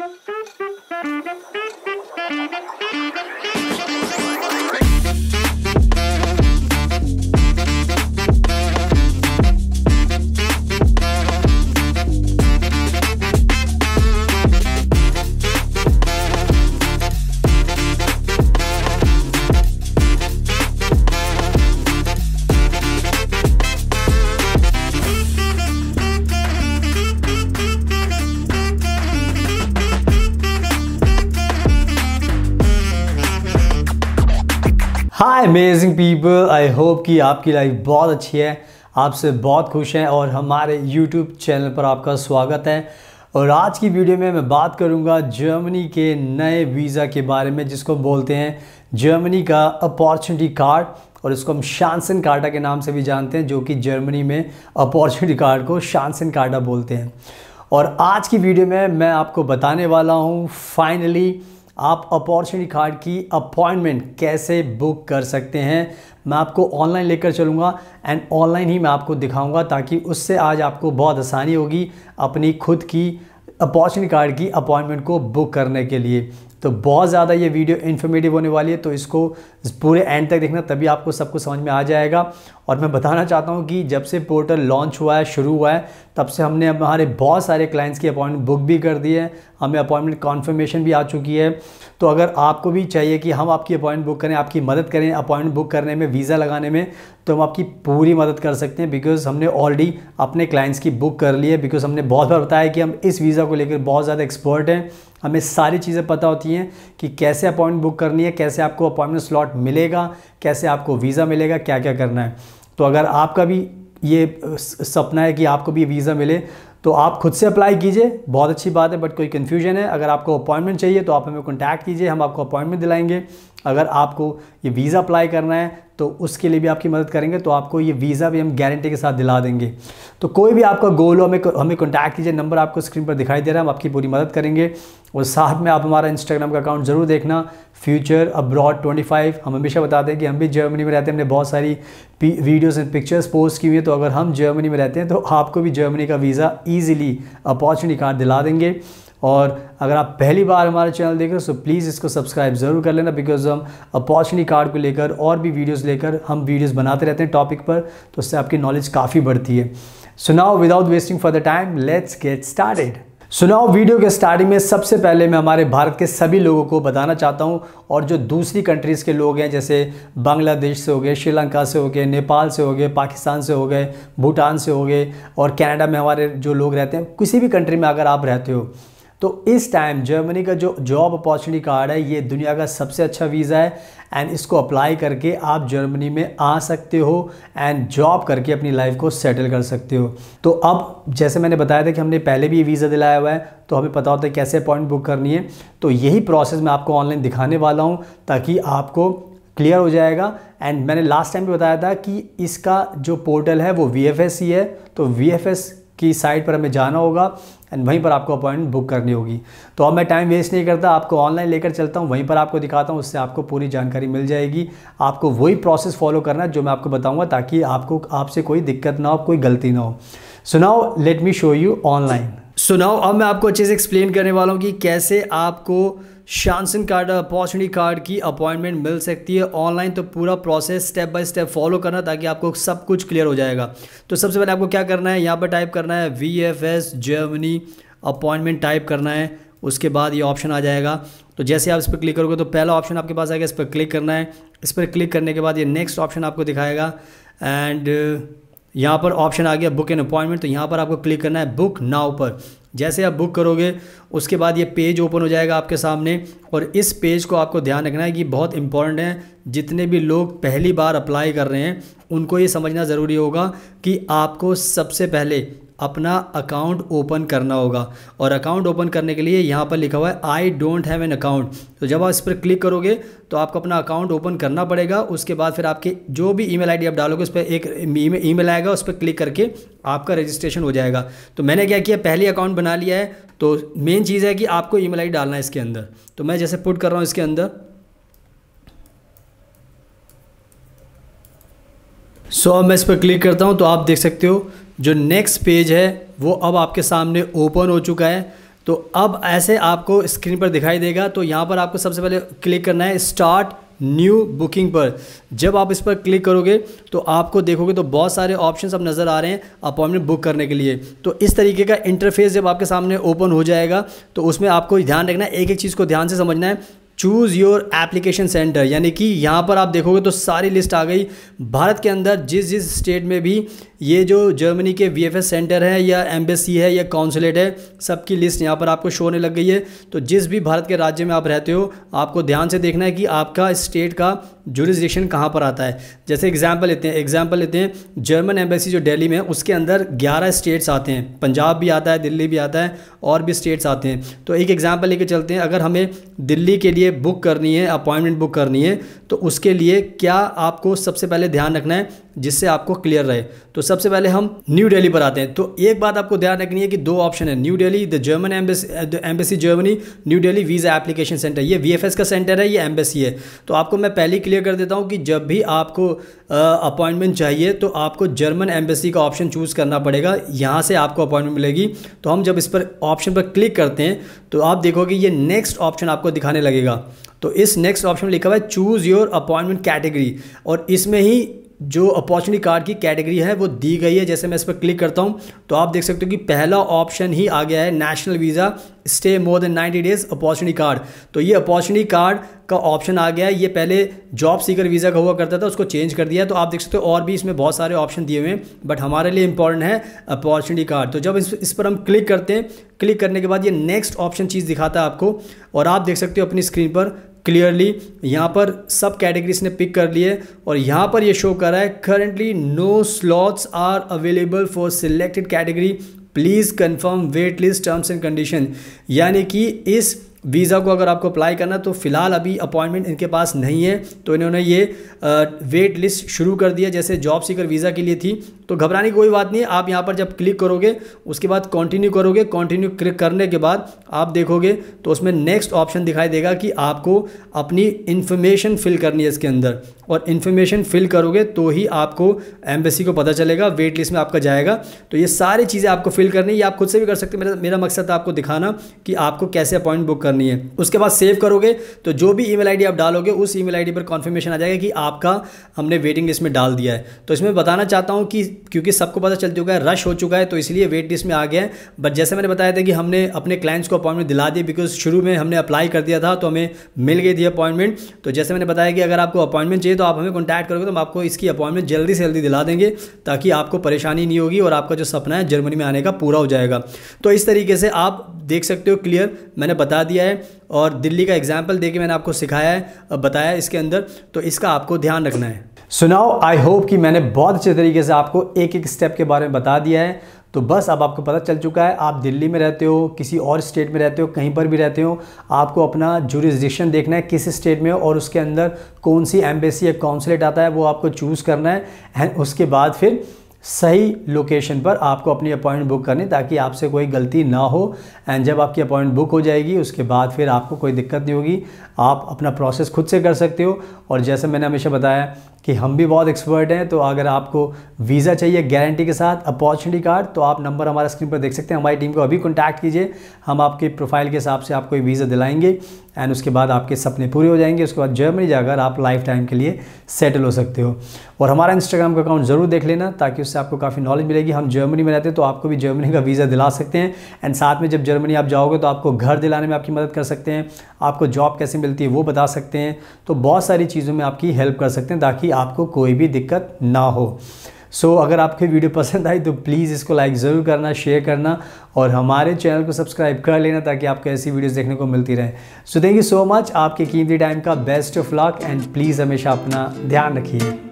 Thank you. Amazing people I hope कि आपकी life बहुत अच्छी है आपसे बहुत खुश हैं और हमारे यूट्यूब चैनल पर आपका स्वागत है और आज की वीडियो में मैं बात करूंगा जर्मनी के नए वीज़ा के बारे में जिसको बोलते हैं जर्मनी का अपॉर्चुनिटी कार्ड और इसको हम शानसन कार्डा के नाम से भी जानते हैं जो कि जर्मनी में अपॉर्चुनिटी कार्ड को शानसन कार्डा बोलते हैं और आज की वीडियो में मैं आपको बताने वाला हूँ फाइनली आप अपॉर्चुनिटी कार्ड की अपॉइंटमेंट कैसे बुक कर सकते हैं मैं आपको ऑनलाइन लेकर चलूँगा एंड ऑनलाइन ही मैं आपको दिखाऊँगा ताकि उससे आज आपको बहुत आसानी होगी अपनी खुद की अपॉर्चुनिटी कार्ड की अपॉइंटमेंट को बुक करने के लिए तो बहुत ज़्यादा ये वीडियो इन्फॉर्मेटिव होने वाली है तो इसको पूरे एंड तक देखना तभी आपको सब कुछ समझ में आ जाएगा और मैं बताना चाहता हूँ कि जब से पोर्टल लॉन्च हुआ है शुरू हुआ है तब से हमने हमारे बहुत सारे क्लाइंट्स की अपॉइंटमेंट बुक भी कर दी है हमें अपॉइंटमेंट कॉन्फर्मेशन भी आ चुकी है तो अगर आपको भी चाहिए कि हम आपकी अपॉइंटमेंट बुक करें आपकी मदद करें अपॉइंटमेंट बुक करने में वीज़ा लगाने में तो हम आपकी पूरी मदद कर सकते हैं बिकॉज हमने ऑलरेडी अपने क्लाइंट्स की बुक कर ली है बिकॉज हमने बहुत बार बताया कि हम इस वीज़ा को लेकर बहुत ज़्यादा एक्सपर्ट हैं हमें सारी चीज़ें पता होती हैं कि कैसे अपॉइंटमेंट बुक करनी है कैसे आपको अपॉइंटमेंट स्लॉट मिलेगा कैसे आपको वीज़ा मिलेगा क्या क्या करना है तो अगर आपका भी ये सपना है कि आपको भी वीज़ा मिले तो आप खुद से अप्लाई कीजिए बहुत अच्छी बात है बट कोई कन्फ्यूजन है अगर आपको अपॉइंटमेंट चाहिए तो आप हमें कॉन्टैक्ट कीजिए हम आपको अपॉइंटमेंट दिलाएंगे अगर आपको ये वीज़ा अप्लाई करना है तो उसके लिए भी आपकी मदद करेंगे तो आपको ये वीज़ा भी हम गारंटी के साथ दिला देंगे तो कोई भी आपका गोल हो हमें हमें कॉन्टैक्ट कीजिए नंबर आपको स्क्रीन पर दिखाई दे रहा है हम आपकी पूरी मदद करेंगे और साथ में आप हमारा इंस्टाग्राम का अकाउंट ज़रूर देखना फ्यूचर अब्रॉड 25 हम हमेशा बताते हैं कि हम भी जर्मनी में रहते हैं हमने बहुत सारी वीडियोस एंड पिक्चर्स पोस्ट की हुई है तो अगर हम जर्मनी में रहते हैं तो आपको भी जर्मनी का वीज़ा ईजिली अपॉर्चुनिटी कार्ड दिला देंगे और अगर आप पहली बार हमारा चैनल देख रहे हो सो तो प्लीज़ इसको सब्सक्राइब ज़रूर कर लेना बिकॉज हम अपॉर्चुनिटी कार्ड को लेकर और भी वीडियोस लेकर हम वीडियोस बनाते रहते हैं टॉपिक पर तो उससे आपकी नॉलेज काफ़ी बढ़ती है so without wasting for the time let's get started सुनाओ वीडियो के स्टार्टिंग में सबसे पहले मैं हमारे भारत के सभी लोगों को बताना चाहता हूं और जो दूसरी कंट्रीज़ के लोग हैं जैसे बांग्लादेश से हो गए श्रीलंका से हो गए नेपाल से हो गए पाकिस्तान से हो गए भूटान से हो गए और कनाडा में हमारे जो लोग रहते हैं किसी भी कंट्री में अगर आप रहते हो तो इस टाइम जर्मनी का जो जॉब अपॉर्चुनिटी कार्ड है ये दुनिया का सबसे अच्छा वीज़ा है एंड इसको अप्लाई करके आप जर्मनी में आ सकते हो एंड जॉब करके अपनी लाइफ को सेटल कर सकते हो तो अब जैसे मैंने बताया था कि हमने पहले भी वीज़ा दिलाया हुआ है तो हमें पता होता है कैसे अपॉइंट बुक करनी है तो यही प्रोसेस मैं आपको ऑनलाइन दिखाने वाला हूँ ताकि आपको क्लियर हो जाएगा एंड मैंने लास्ट टाइम भी बताया था कि इसका जो पोर्टल है वो वी है तो वी की साइट पर हमें जाना होगा एंड वहीं पर आपको अपॉइंटमेंट बुक करनी होगी तो अब मैं टाइम वेस्ट नहीं करता आपको ऑनलाइन लेकर चलता हूँ वहीं पर आपको दिखाता हूँ उससे आपको पूरी जानकारी मिल जाएगी आपको वही प्रोसेस फॉलो करना है जो मैं आपको बताऊँगा ताकि आपको आपसे कोई दिक्कत ना हो कोई गलती ना हो सुनाओ let me show you online सुनाओ अब मैं आपको अच्छे से एक्सप्लेन करने वाला हूँ कि कैसे आपको शानसन कार्ड अपॉर्चुनिटी कार्ड की अपॉइंटमेंट मिल सकती है ऑनलाइन तो पूरा process step by step follow करना ताकि आपको सब कुछ क्लियर हो जाएगा तो सबसे पहले आपको क्या करना है यहाँ पर टाइप करना है V F S Germany appointment type करना है उसके बाद ये ऑप्शन आ जाएगा तो जैसे आप इस पर क्लिक करोगे तो पहला ऑप्शन आपके पास आएगा इस पर क्लिक करना है इस पर क्लिक करने के बाद ये नेक्स्ट ऑप्शन आपको दिखाएगा एंड यहाँ पर ऑप्शन आ गया बुक एन अपॉइंटमेंट तो यहाँ पर आपको क्लिक करना है बुक नाउ पर जैसे आप बुक करोगे उसके बाद ये पेज ओपन हो जाएगा आपके सामने और इस पेज को आपको ध्यान रखना है कि बहुत इंपॉर्टेंट है जितने भी लोग पहली बार अप्लाई कर रहे हैं उनको ये समझना ज़रूरी होगा कि आपको सबसे पहले अपना अकाउंट ओपन करना होगा और अकाउंट ओपन करने के लिए यहाँ पर लिखा हुआ है I don't have an account तो जब आप इस पर क्लिक करोगे तो आपको अपना अकाउंट ओपन करना पड़ेगा उसके बाद फिर आपके जो भी ईमेल आईडी आप डालोगे उस पर एक ईमेल आएगा उस पर क्लिक करके आपका रजिस्ट्रेशन हो जाएगा तो मैंने क्या किया पहले अकाउंट बना लिया है तो मेन चीज़ है कि आपको ई मेल डालना है इसके अंदर तो मैं जैसे पुट कर रहा हूँ इसके अंदर सो so, अब मैं इस पर क्लिक करता हूँ तो आप देख सकते हो जो नेक्स्ट पेज है वो अब आपके सामने ओपन हो चुका है तो अब ऐसे आपको स्क्रीन पर दिखाई देगा तो यहाँ पर आपको सबसे पहले क्लिक करना है स्टार्ट न्यू बुकिंग पर जब आप इस पर क्लिक करोगे तो आपको देखोगे तो बहुत सारे ऑप्शंस अब नज़र आ रहे हैं अपॉइंटमेंट बुक करने के लिए तो इस तरीके का इंटरफेस जब आपके सामने ओपन हो जाएगा तो उसमें आपको ध्यान रखना है एक एक चीज़ को ध्यान से समझना है चूज़ योर एप्लीकेशन सेंटर यानी कि यहाँ पर आप देखोगे तो सारी लिस्ट आ गई भारत के अंदर जिस जिस स्टेट में भी ये जो जर्मनी के वी सेंटर है या एम्बेसी है या काउंसलेट है सबकी लिस्ट यहाँ पर आपको शो होने लग गई है तो जिस भी भारत के राज्य में आप रहते हो आपको ध्यान से देखना है कि आपका स्टेट का जुरिस्डिक्शन कहाँ पर आता है जैसे एग्जाम्पल लेते हैं एग्जाम्पल लेते हैं जर्मन एम्बेसी जो डेली में उसके अंदर ग्यारह स्टेट्स आते हैं पंजाब भी आता है दिल्ली भी आता है और भी स्टेट्स आते हैं तो एक एग्जाम्पल लेके चलते हैं अगर हमें दिल्ली के लिए बुक करनी है अपॉइंटमेंट बुक करनी है तो उसके लिए क्या आपको सबसे पहले ध्यान रखना है जिससे आपको क्लियर रहे तो सबसे पहले हम न्यू डेली पर आते हैं तो एक बात आपको ध्यान रखनी है कि दो ऑप्शन है new Delhi the German embassy Germany new Delhi visa application centre ये वी का सेंटर है ये एम्बेसी है तो आपको मैं पहले ही क्लियर कर देता हूँ कि जब भी आपको अपॉइंटमेंट uh, चाहिए तो आपको जर्मन एम्बेसी का ऑप्शन चूज़ करना पड़ेगा यहाँ से आपको अपॉइंटमेंट मिलेगी तो हम जब इस पर ऑप्शन पर क्लिक करते हैं तो आप देखोगे ये नेक्स्ट ऑप्शन आपको दिखाने लगेगा तो इस नेक्स्ट ऑप्शन में लिखा हुआ है चूज़ योर अपॉइंटमेंट कैटेगरी और इसमें ही जो अपॉर्चुनिटी कार्ड की कैटेगरी है वो दी गई है जैसे मैं इस पर क्लिक करता हूँ तो आप देख सकते हो कि पहला ऑप्शन ही आ गया है national visa stay more than 90 days opportunity card तो ये अपॉर्चुनिटी कार्ड का ऑप्शन आ गया है ये पहले जॉब सीकर वीज़ा का हुआ करता था उसको चेंज कर दिया तो आप देख सकते हो और भी इसमें बहुत सारे ऑप्शन दिए हुए हैं बट हमारे लिए इंपॉर्टेंट है अपॉर्चुनिटी कार्ड तो जब इस, इस पर हम क्लिक करते हैं क्लिक करने के बाद ये नेक्स्ट ऑप्शन चीज़ दिखाता है आपको और आप देख सकते हो अपनी स्क्रीन पर क्लियरली यहाँ पर सब कैटेगरीज ने पिक कर लिए और यहाँ पर ये शो कर रहा है currently no slots are available for selected category please confirm wait list terms and condition यानी कि इस वीज़ा को अगर आपको अप्लाई करना तो फ़िलहाल अभी अपॉइंटमेंट इनके पास नहीं है तो इन्होंने ये वेट लिस्ट शुरू कर दिया जैसे जॉब सीकर वीज़ा के लिए थी तो घबराने की कोई बात नहीं आप यहाँ पर जब क्लिक करोगे उसके बाद कंटिन्यू करोगे कंटिन्यू क्लिक करने के बाद आप देखोगे तो उसमें नेक्स्ट ऑप्शन दिखाई देगा कि आपको अपनी इन्फॉर्मेशन फिल करनी है इसके अंदर और इन्फॉर्मेशन फिल करोगे तो ही आपको एम्बेसी को पता चलेगा वेट लिस्ट में आपका जाएगा तो ये सारी चीज़ें आपको फिल करनी है आप खुद से भी कर सकते हैं मेरा मेरा मकसद आपको दिखाना कि आपको कैसे अपॉइंट बुक करनी है उसके बाद सेव करोगे तो जो भी ईमेल आईडी आप डालोगे उस ईमेल आईडी पर कॉन्फर्मेशन आ जाएगा कि आपका हमने वेटिंग लिस्ट में डाल दिया है तो इसमें बताना चाहता हूँ कि क्योंकि सबको पता चल चुका है रश हो चुका है तो इसलिए वेट लिस्ट में आ गया है बट जैसे मैंने बताया था कि हमने अपने क्लाइंट्स को अपॉइंटमेंट दिला दी बिकॉज शुरू में हमने अप्लाई कर दिया था तो हमें मिल गई थी अपॉइंटमेंट तो जैसे मैंने बताया कि अगर आपको अपॉइंटमेंट चाहिए तो आप हमें कॉन्टैक्ट करोगे तो हम आपको इसकी अपॉइंटमेंट जल्दी से जल्दी दिला देंगे ताकि आपको परेशानी नहीं होगी और आपका जो सपना है जर्मनी में आने का पूरा हो जाएगा तो इस तरीके से आप देख सकते हो क्लियर मैंने बता दिया है और दिल्ली का एग्जाम्पल दे मैंने आपको सिखाया है बताया इसके अंदर तो इसका आपको ध्यान रखना है सुनाओ आई होप कि मैंने बहुत अच्छे तरीके से आपको एक एक स्टेप के बारे में बता दिया है तो बस अब आपको पता चल चुका है आप दिल्ली में रहते हो किसी और स्टेट में रहते हो कहीं पर भी रहते हो आपको अपना जुरिस्डिक्शन देखना है किस स्टेट में हो और उसके अंदर कौन सी एम्बेसी या कौंसलेट आता है वो आपको चूज़ करना है एंड उसके बाद फिर सही लोकेशन पर आपको अपनी अपॉइंटमेंट बुक करनी ताकि आपसे कोई गलती ना हो एंड जब आपकी अपॉइंटमेंट बुक हो जाएगी उसके बाद फिर आपको कोई दिक्कत नहीं होगी आप अपना प्रोसेस खुद से कर सकते हो और जैसे मैंने हमेशा बताया कि हम भी बहुत एक्सपर्ट हैं तो अगर आपको वीज़ा चाहिए गारंटी के साथ अपॉर्चुनिटी कार्ड तो आप नंबर हमारा स्क्रीन पर देख सकते हैं हमारी टीम को अभी कॉन्टैक्ट कीजिए हम आपकी प्रोफाइल के हिसाब से आपको वीज़ा दिलाएंगे एंड उसके बाद आपके सपने पूरे हो जाएंगे उसके बाद जर्मनी जाकर आप लाइफ टाइम के लिए सेटल हो सकते हो और हमारा इंस्टाग्राम का अकाउंट ज़रूर देख लेना ताकि उससे आपको काफ़ी नॉलेज मिलेगी हम जर्मनी में रहते हैं तो आपको भी जर्मनी का वीज़ा दिला सकते हैं एंड साथ में जब जर्मनी आप जाओगे तो आपको घर दिलाने में आपकी मदद कर सकते हैं आपको जॉब कैसे मिलती है वो बता सकते हैं तो बहुत सारी चीज़ों में आपकी हेल्प कर सकते हैं ताकि आपको कोई भी दिक्कत ना हो सो so, अगर आपकी वीडियो पसंद आई तो प्लीज़ इसको लाइक ज़रूर करना शेयर करना और हमारे चैनल को सब्सक्राइब कर लेना ताकि आपको ऐसी वीडियोस देखने को मिलती रहे so thank you so much आपके कीमती टाइम का best of luck and please हमेशा अपना ध्यान रखिए